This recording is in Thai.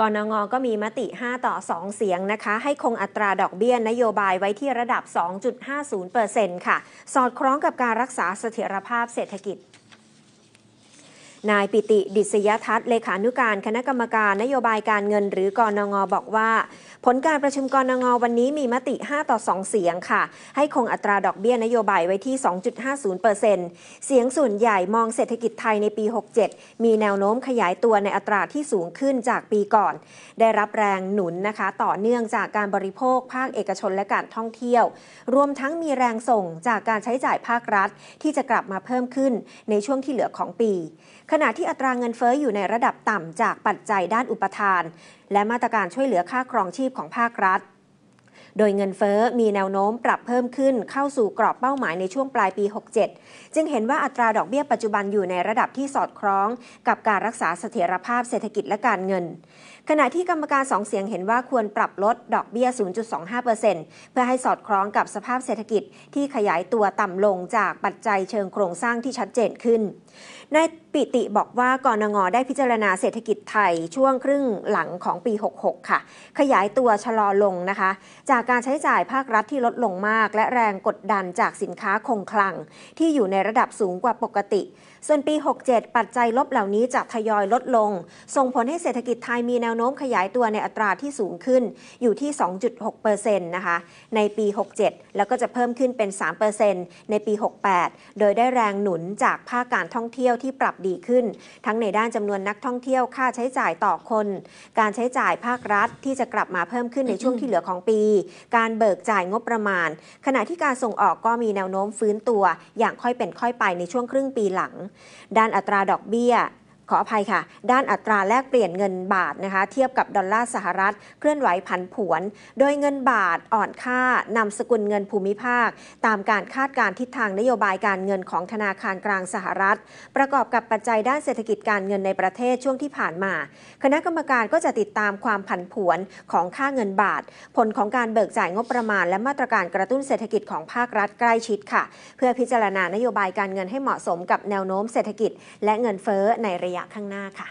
กนงก็มีมติ 5 ต่อ 2 เสียงนะคะ ให้คงอัตราดอกเบี้ย นโยบายไว้ที่ระดับ 2.50%ค่ะ สอดคล้องกับการรักษาเสถียรภาพเศรษฐกิจนายปิติดิษยทัศน์เลขานุการคณะกรรมการนโยบายการเงิน หรือกอนงบอกว่า ผลการประชุมกรนงวันนี้มีมติ 5 ต่อ 2 เสียงค่ะ ให้คงอัตราดอกเบี้ยนโยบายไว้ที่ 2.50%เเซเสียงส่วนใหญ่มองเศรษฐกิจไทยในปี 67 มีแนวโน้มขยายตัวในอัตราที่สูงขึ้นจากปีก่อน ได้รับแรงหนุนนะคะต่อเนื่องจากการบริโภค ภาคเอกชนและการท่องเที่ยว รวมทั้งมีแรงส่งจากการใช้จ่ายภาครัฐ ที่จะกลับมาเพิ่มขึ้นในช่วงที่เหลือของปีขณะที่อัตราเงินเฟ้ออยู่ในระดับต่ำจากปัจจัยด้านอุปทาน และมาตรการช่วยเหลือค่าครองชีพของภาครัฐโดยเงินเฟอ้อมีแนวโน้มปรับเพิ่มขึ้นเข้าสู่กรอบเป้าหมายในช่วงปลายปี 67 จึงเห็นว่าอัตราดอกเบี้ยปัจจุบันอยู่ในระดับที่สอดคล้อง กับการรักษาเสถียรภาพเศรษฐกิจและการเงิน ขณะที่กรรมการสองเสียงเห็นว่าควรปรับลดดอกเบี้ย 0.25%เพื่อให้สอดคล้องกับสภาพเศรษฐกิจที่ขยายตัวต่ำลง จากปัจจัยเชิงโครงสร้างที่ชัดเจนขึ้นนายปิติบอกว่ากรงงได้พิจารณาเศรษฐกิจไทยช่วงครึ่งหลังของปี 66 ค่ะ ขยายตัวชะลอลงนะคะ จากากการใช้จ่ายภาครัฐที่ลดลงมาก และแรงกดดันจากสินค้าคงคลัง ที่อยู่ในระดับสูงกว่าปกติ ส่วนปี 67 ปัจจัยลบเหล่านี้จะทยอยลดลง ส่งผลให้เศรษฐกิจไทยมีแนวโน้มขยายตัวในอัตราที่สูงขึ้นอยู่ที่ 2.6%นะคะในปี 67 แล้วก็จะเพิ่มขึ้นเป็น 3%ในปี 68 โดยได้แรงหนุนจากภาคการท่องเที่ยวที่ปรับดีขึ้น ทั้งในด้านจำนวนนักท่องเที่ยวค่าใช้จ่ายต่อคน การใช้จ่ายภาครัฐที่จะกลับมาเพิ่มขึ้นในช่วงที่เหลือของปีการเบิกจ่ายงบประมาณ ขณะที่การส่งออกก็มีแนวโน้มฟื้นตัวอย่างค่อยเป็นค่อยไปในช่วงครึ่งปีหลัง ด้านอัตราดอกเบี้ยขออภัยค่ะ ด้านอัตราแลกเปลี่ยนเงินบาทนะคะเทียบกับ ดอลลาร์สหรัฐ เคลื่อนไหวผันผวน โดยเงินบาทอ่อนค่านำสกุลเงินภูมิภาค ตามการคาดการทิศทางนโยบายการเงินของ ธนาคารกลางสหรัฐ ประกอบกับปัจจัยด้านเศรษฐกิจการเงินในประเทศช่วงที่ผ่านมา คณะกรรมการก็จะติดตามความผันผวนของค่าเงินบาท ผลของการเบิกจ่ายงบประมาณ และมาตรการกระตุ้นเศรษฐกิจของภาครัฐใกล้ชิดค่ะ เพื่อพิจารณานโยบายการเงินให้เหมาะสมกับแนวโน้มเศรษฐกิจและเงินเฟ้อในระยะะข้างหน้าค่ะ